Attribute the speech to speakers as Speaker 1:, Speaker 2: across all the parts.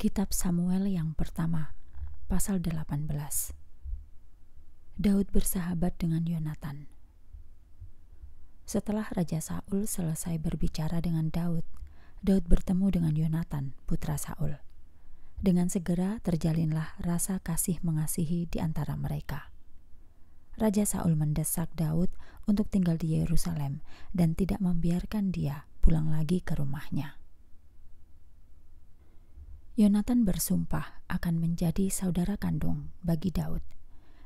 Speaker 1: Kitab Samuel yang pertama, pasal 18. Daud bersahabat dengan Yonatan. Setelah Raja Saul selesai berbicara dengan Daud, Daud bertemu dengan Yonatan, putra Saul. Dengan segera terjalinlah rasa kasih mengasihi di antara mereka. Raja Saul mendesak Daud untuk tinggal di Yerusalem dan tidak membiarkan dia pulang lagi ke rumahnya. Yonatan bersumpah akan menjadi saudara kandung bagi Daud,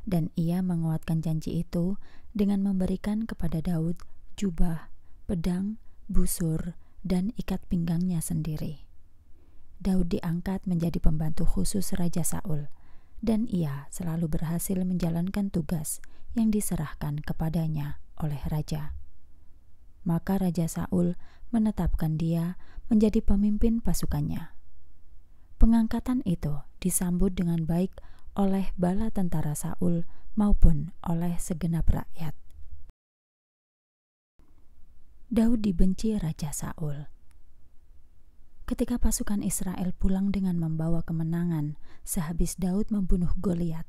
Speaker 1: dan ia menguatkan janji itu dengan memberikan kepada Daud jubah, pedang, busur, dan ikat pinggangnya sendiri. Daud diangkat menjadi pembantu khusus Raja Saul, dan ia selalu berhasil menjalankan tugas yang diserahkan kepadanya oleh raja. Maka Raja Saul menetapkan dia menjadi pemimpin pasukannya Pengangkatan itu disambut dengan baik oleh bala tentara Saul maupun oleh segenap rakyat. Daud dibenci Raja Saul. Ketika pasukan Israel pulang dengan membawa kemenangan sehabis Daud membunuh Goliat,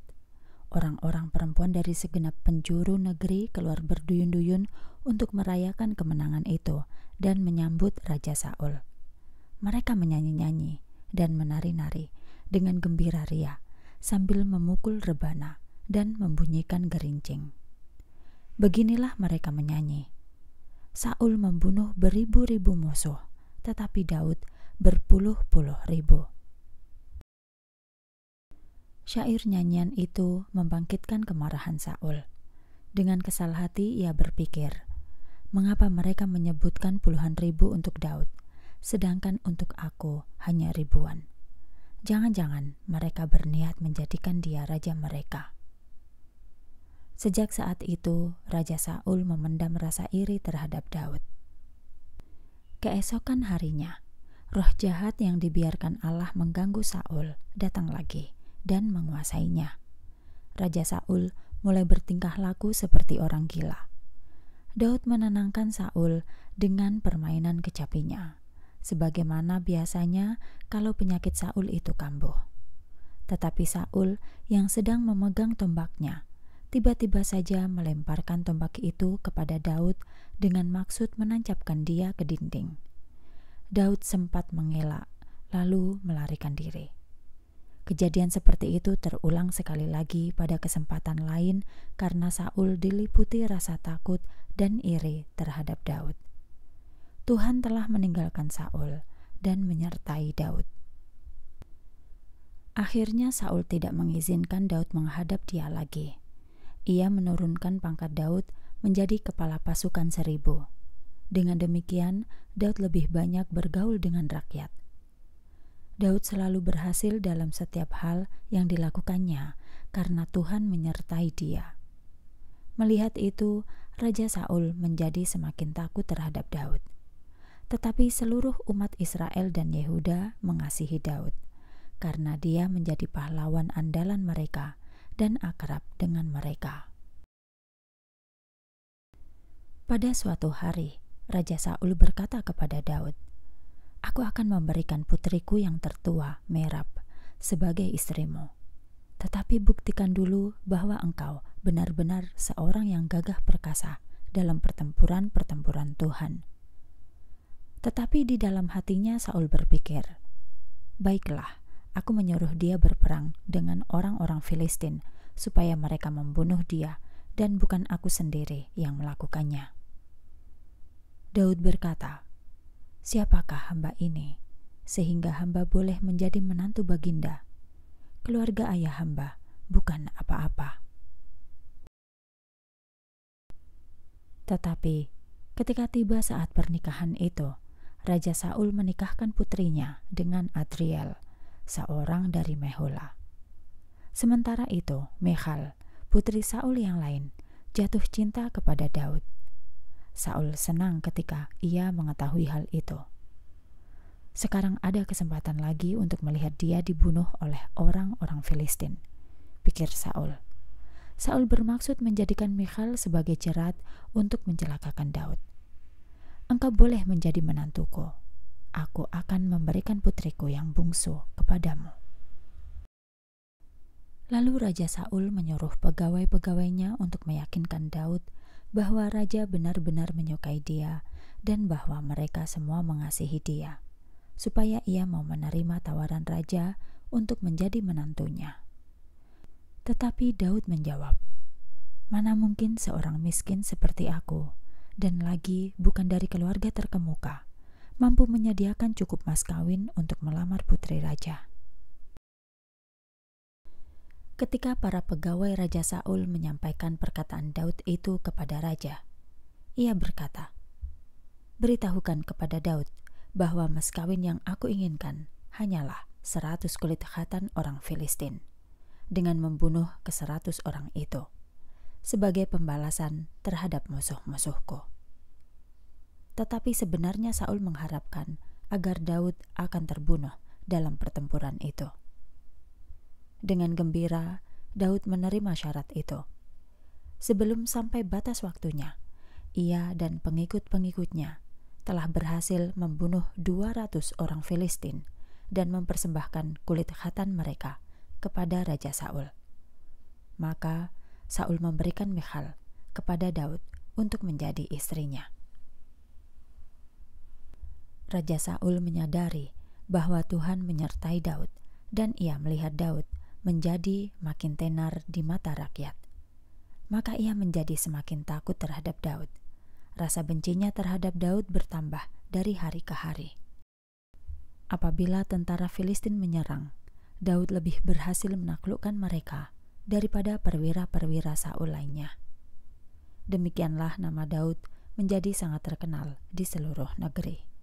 Speaker 1: orang-orang perempuan dari segenap penjuru negeri keluar berduyun-duyun untuk merayakan kemenangan itu dan menyambut Raja Saul. Mereka menyanyi-nyanyi, dan menari-nari dengan gembira ria sambil memukul rebana dan membunyikan gerincing. Beginilah mereka menyanyi. Saul membunuh beribu-ribu musuh, tetapi Daud berpuluh-puluh ribu. Syair nyanyian itu membangkitkan kemarahan Saul. Dengan kesal hati ia berpikir, mengapa mereka menyebutkan puluhan ribu untuk Daud? sedangkan untuk aku hanya ribuan. Jangan-jangan mereka berniat menjadikan dia raja mereka. Sejak saat itu, Raja Saul memendam rasa iri terhadap Daud. Keesokan harinya, roh jahat yang dibiarkan Allah mengganggu Saul datang lagi dan menguasainya. Raja Saul mulai bertingkah laku seperti orang gila. Daud menenangkan Saul dengan permainan kecapinya sebagaimana biasanya kalau penyakit Saul itu kambuh. Tetapi Saul yang sedang memegang tombaknya tiba-tiba saja melemparkan tombak itu kepada Daud dengan maksud menancapkan dia ke dinding. Daud sempat mengelak, lalu melarikan diri. Kejadian seperti itu terulang sekali lagi pada kesempatan lain karena Saul diliputi rasa takut dan iri terhadap Daud. Tuhan telah meninggalkan Saul dan menyertai Daud. Akhirnya Saul tidak mengizinkan Daud menghadap dia lagi. Ia menurunkan pangkat Daud menjadi kepala pasukan seribu. Dengan demikian, Daud lebih banyak bergaul dengan rakyat. Daud selalu berhasil dalam setiap hal yang dilakukannya karena Tuhan menyertai dia. Melihat itu, Raja Saul menjadi semakin takut terhadap Daud tetapi seluruh umat Israel dan Yehuda mengasihi Daud, karena dia menjadi pahlawan andalan mereka dan akrab dengan mereka. Pada suatu hari, Raja Saul berkata kepada Daud, Aku akan memberikan putriku yang tertua, Merab, sebagai istrimu. Tetapi buktikan dulu bahwa engkau benar-benar seorang yang gagah perkasa dalam pertempuran-pertempuran Tuhan. Tetapi di dalam hatinya Saul berpikir, "Baiklah, aku menyuruh dia berperang dengan orang-orang Filistin supaya mereka membunuh dia dan bukan aku sendiri yang melakukannya." Daud berkata, "Siapakah hamba ini sehingga hamba boleh menjadi menantu baginda? Keluarga ayah hamba bukan apa-apa." Tetapi ketika tiba saat pernikahan itu, Raja Saul menikahkan putrinya dengan Adriel, seorang dari Mehola. Sementara itu, Michal, putri Saul yang lain, jatuh cinta kepada Daud. Saul senang ketika ia mengetahui hal itu. Sekarang ada kesempatan lagi untuk melihat dia dibunuh oleh orang-orang Filistin, pikir Saul. Saul bermaksud menjadikan Michal sebagai jerat untuk mencelakakan Daud engkau boleh menjadi menantuku. Aku akan memberikan putriku yang bungsu kepadamu. Lalu Raja Saul menyuruh pegawai-pegawainya untuk meyakinkan Daud bahwa raja benar-benar menyukai dia dan bahwa mereka semua mengasihi dia, supaya ia mau menerima tawaran raja untuk menjadi menantunya. Tetapi Daud menjawab, "Mana mungkin seorang miskin seperti aku?" dan lagi bukan dari keluarga terkemuka, mampu menyediakan cukup mas kawin untuk melamar putri raja. Ketika para pegawai Raja Saul menyampaikan perkataan Daud itu kepada raja, ia berkata, "Beritahukan kepada Daud bahwa mas kawin yang aku inginkan hanyalah seratus kulit khatan orang Filistin, dengan membunuh ke seratus orang itu." sebagai pembalasan terhadap musuh-musuhku. Tetapi sebenarnya Saul mengharapkan agar Daud akan terbunuh dalam pertempuran itu. Dengan gembira, Daud menerima syarat itu. Sebelum sampai batas waktunya, ia dan pengikut-pengikutnya telah berhasil membunuh 200 orang Filistin dan mempersembahkan kulit khatan mereka kepada Raja Saul. Maka Saul memberikan Michal kepada Daud untuk menjadi istrinya. Raja Saul menyadari bahwa Tuhan menyertai Daud dan ia melihat Daud menjadi makin tenar di mata rakyat. Maka ia menjadi semakin takut terhadap Daud. Rasa bencinya terhadap Daud bertambah dari hari ke hari. Apabila tentara Filistin menyerang, Daud lebih berhasil menaklukkan mereka daripada perwira-perwira Saul lainnya. Demikianlah nama Daud menjadi sangat terkenal di seluruh negeri.